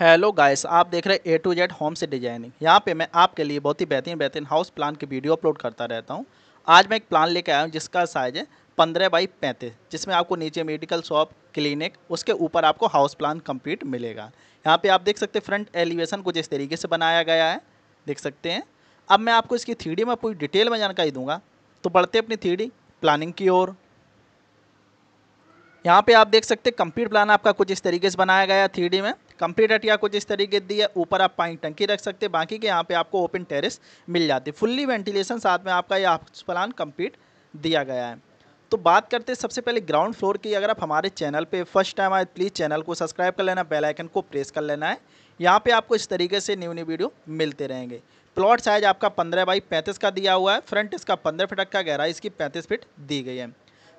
hello guys आप देख रहे हैं ए टू जेड होम से डिजाइनिंग यहाँ पे मैं आपके लिए बहुत ही बेहतरीन बेहतरीन हाउस प्लान की वीडियो अपलोड करता रहता हूँ आज मैं एक प्लान लेके आया हूँ जिसका साइज़ है पंद्रह बाई पैंतीस जिसमें आपको नीचे मेडिकल शॉप क्लिनिक उसके ऊपर आपको हाउस प्लान कम्प्लीट मिलेगा यहाँ पर आप देख सकते हैं फ्रंट एलिवेशन कुछ इस तरीके से बनाया गया है देख सकते हैं अब मैं आपको इसकी थ्री में पूरी डिटेल में जानकारी दूंगा तो बढ़ते अपनी थ्री प्लानिंग की ओर यहाँ पर आप देख सकते कम्प्लीट प्लान आपका कुछ इस तरीके से बनाया गया है थ्री में कंप्लीट हटिया कुछ इस तरीके दी है ऊपर आप पानी टंकी रख सकते हैं बाकी के यहाँ पे आपको ओपन टेरेस मिल जाती है फुल्ली वेंटिलेशन साथ में आपका यह प्लान कंप्लीट दिया गया है तो बात करते हैं सबसे पहले ग्राउंड फ्लोर की अगर आप हमारे चैनल पे फर्स्ट टाइम आए प्लीज़ चैनल को सब्सक्राइब कर लेना बेल आइकन को प्रेस कर लेना है यहाँ पे आपको इस तरीके से न्यू न्यू वीडियो मिलते रहेंगे प्लॉट साइज आपका पंद्रह बाई पैंतीस का दिया हुआ है फ्रंट इसका पंद्रह फिट का गहराई इसकी पैंतीस फिट दी गई है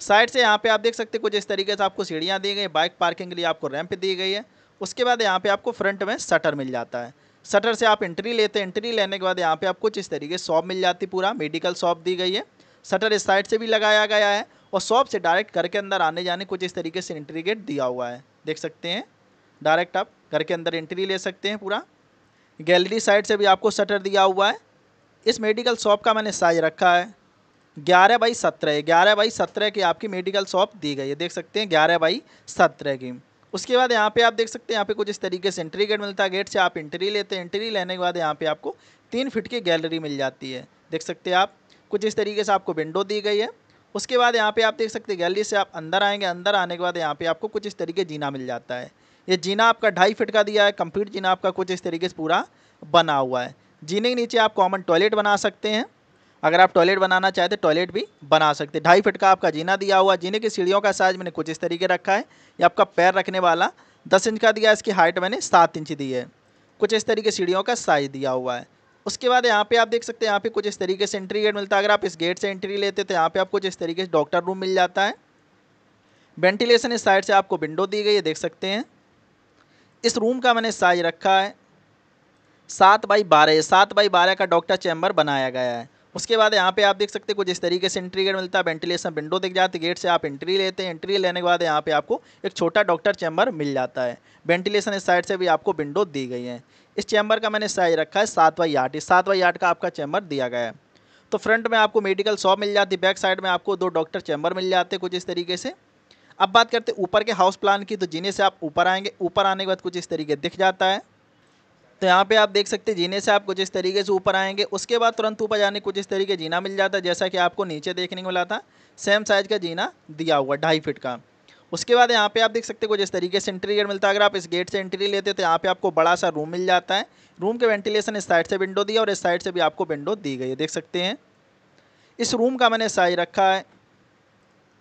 साइड से यहाँ पर आप देख सकते हैं कुछ इस तरीके से आपको सीढ़ियाँ दी गई बाइक पार्किंग के लिए आपको रैम्प दी गई है उसके बाद यहाँ पे आपको फ्रंट में शटर मिल जाता है शटर से आप एंट्री लेते हैं एंट्री लेने के बाद यहाँ पे आप कुछ इस तरीके शॉप मिल जाती पूरा मेडिकल शॉप दी गई है शटर इस साइड से भी लगाया गया है और शॉप से डायरेक्ट घर के अंदर आने जाने कुछ इस तरीके से एंट्री गेट दिया हुआ है देख सकते हैं डायरेक्ट आप घर के अंदर एंट्री ले सकते हैं पूरा गैलरी साइड से भी आपको शटर दिया हुआ है इस मेडिकल शॉप का मैंने साइज रखा है ग्यारह बाई सत्रह ग्यारह बाई सत्रह की आपकी मेडिकल शॉप दी गई है देख सकते हैं ग्यारह बाई सत्रह की उसके बाद यहाँ पे आप देख सकते हैं यहाँ पे कुछ इस तरीके से एंट्री गेट मिलता है गेट से आप एंट्री लेते हैं एंट्री लेने के बाद यहाँ पे आपको तीन फिट की गैलरी मिल जाती है देख सकते हैं आप कुछ इस तरीके से आपको विंडो दी गई है उसके बाद यहाँ पे आप देख सकते हैं गैलरी से आप अंदर आएंगे अंदर आने के बाद यहाँ पे आपको कुछ इस तरीके जीना मिल जाता है ये जीना आपका ढाई फिट का दिया है कंप्लीट जीना आपका कुछ इस तरीके से पूरा बना हुआ है जीने के नीचे आप कॉमन टॉयलेट बना सकते हैं अगर आप टॉयलेट बनाना चाहें तो टॉयलेट भी बना सकते ढाई फिट का आपका जीना दिया हुआ जीने की सीढ़ियों का साइज मैंने कुछ इस तरीके रखा है ये आपका पैर रखने वाला दस इंच का दिया इसकी हाइट मैंने सात इंच दी है कुछ इस तरीके सीढ़ियों का साइज दिया हुआ है उसके बाद यहाँ पे आप देख सकते हैं यहाँ पे कुछ इस तरीके से एंट्री गेट मिलता है अगर आप इस गेट से एंट्री लेते तो यहाँ पे आपको कुछ इस तरीके से डॉक्टर रूम मिल जाता है वेंटिलेशन इस साइड से आपको विंडो दी गई है देख सकते हैं इस रूम का मैंने साइज रखा है सात बाई बारह सात बाई बारह का डॉक्टर चैम्बर बनाया गया है उसके बाद यहाँ पे आप देख सकते हैं कुछ इस तरीके से एंट्री गेट मिलता है वेंटिलेशन विंडो दिख जाती है गेट से आप एंट्री लेते हैं एंट्री लेने के बाद यहाँ पे आपको एक छोटा डॉक्टर चैम्बर मिल जाता है वेंटिलेशन इस साइड से भी आपको विंडो दी गई है इस चैम्बर का मैंने साइज रखा है सात बाई आठ इस सात बाई आठ का आपका चैम्बर दिया गया है तो फ्रंट में आपको मेडिकल शॉप मिल जाती है बैक साइड में आपको दो डॉक्टर चैम्बर मिल जाते हैं कुछ इस तरीके से अब बात करते हैं ऊपर के हाउस प्लान की तो जीने से आप ऊपर आएंगे ऊपर आने के बाद कुछ इस तरीके दिख जाता है तो यहाँ पे आप देख सकते हैं जीने से आप कुछ इस तरीके से ऊपर आएंगे उसके बाद तुरंत ऊपर जाने कुछ इस तरीके जीना मिल जाता है जैसा कि आपको नीचे देखने को मिला था सेम साइज़ का जीना दिया हुआ ढाई फिट का उसके बाद यहाँ पे आप देख सकते हैं कुछ इस तरीके से एंट्री गेट मिलता है अगर आप इस गेट से एंट्री लेते तो यहाँ पे आपको बड़ा सा रूम मिल जाता है रूम के वेंटिलेशन इस साइड से विंडो दिया और इस साइड से भी आपको विंडो दी गई है देख सकते हैं इस रूम का मैंने साइज रखा है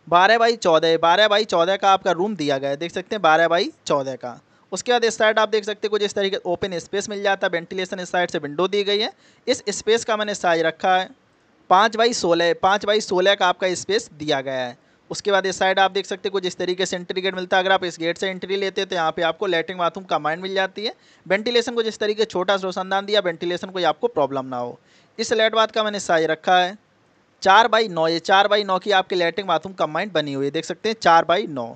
बारह बाई चौदह बारह बाई चौदह का आपका रूम दिया गया है देख सकते हैं बारह बाई चौदह का उसके बाद इस साइड आप देख सकते हैं कुछ इस तरीके ओपन स्पेस मिल जाता है वेंटिलेशन इस साइड से विंडो दी गई है इस स्पेस का मैंने साइज रखा है पाँच बाई सोलह पाँच बाई सोलह का आपका स्पेस दिया गया है उसके बाद इस साइड आप देख सकते हैं कुछ इस तरीके से एंट्री गेट मिलता है अगर आप इस गेट से एंट्री लेते हैं तो यहाँ पे आपको लेटरिन बाथरूम कमांड मिल जाती है वेंटिलेशन को जिस तरीके छोटा सा रोशनदान दिया वेंटिलेशन कोई आपको प्रॉब्लम ना हो इस लेट बाथ का मैंने साइज रखा है चार बाई नौ ये चार बाई नौ की आपकी लेटरिन बाथरूम कम्बाइंड बनी हुई है देख सकते हैं चार बाई नौ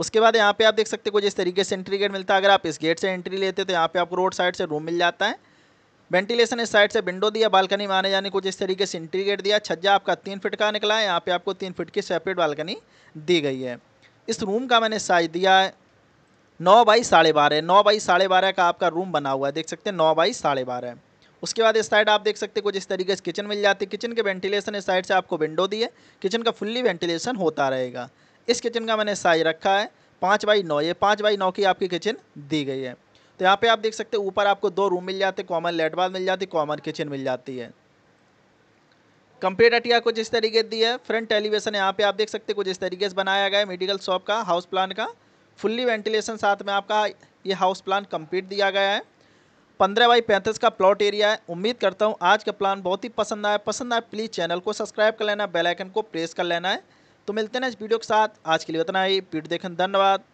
उसके बाद यहाँ पे आप देख सकते हो जिस तरीके से एंट्री गेट मिलता है अगर आप इस गेट से एंट्री लेते तो यहाँ पे आपको रोड साइड से रूम मिल जाता है वेंटिलेशन इस साइड से विंडो दिया बालकनी में आने जाने कुछ इस तरीके से एंट्री गेट दिया छज्जा आपका तीन फिट का निकला है यहाँ पे आपको तीन फिट की सेपरेट बालकनी दी गई है इस रूम का मैंने साइज दिया है नौ बाई साढ़े बारह नौ बाई साढ़े बारह का आपका रूम बना हुआ है देख सकते हैं नौ बाई साढ़े बारह उसके बाद इस साइड आप देख सकते हैं कुछ इस तरीके से किचन मिल जाती है किचन के वेंटिलेशन इस साइड से आपको विंडो दिए किचन का फुल्ली वेंटिलेशन होता रहेगा इस किचन का मैंने साइज रखा है पाँच बाई नौ ये पाँच बाई नौ की आपकी किचन दी गई है तो यहाँ पे आप देख सकते हैं ऊपर आपको दो रूम मिल जाते कॉमन लेट बाथ मिल जाती कॉमन किचन मिल जाती है कंप्लीट अटिया कुछ इस तरीके दी है फ्रंट एलिवेशन यहाँ पे आप देख सकते कुछ इस तरीके से बनाया गया है मेडिकल शॉप का हाउस प्लान का फुल्ली वेंटिलेशन साथ में आपका ये हाउस प्लान कंप्लीट दिया गया है पंद्रह बाई पैंतीस का प्लॉट एरिया है उम्मीद करता हूँ आज का प्लान बहुत ही पसंद आया पसंद आया प्लीज़ चैनल को सब्सक्राइब कर लेना बेलाइकन को प्रेस कर लेना है तो मिलते हैं इस वीडियो के साथ आज के लिए इतना ही वीडियो देखने धन्यवाद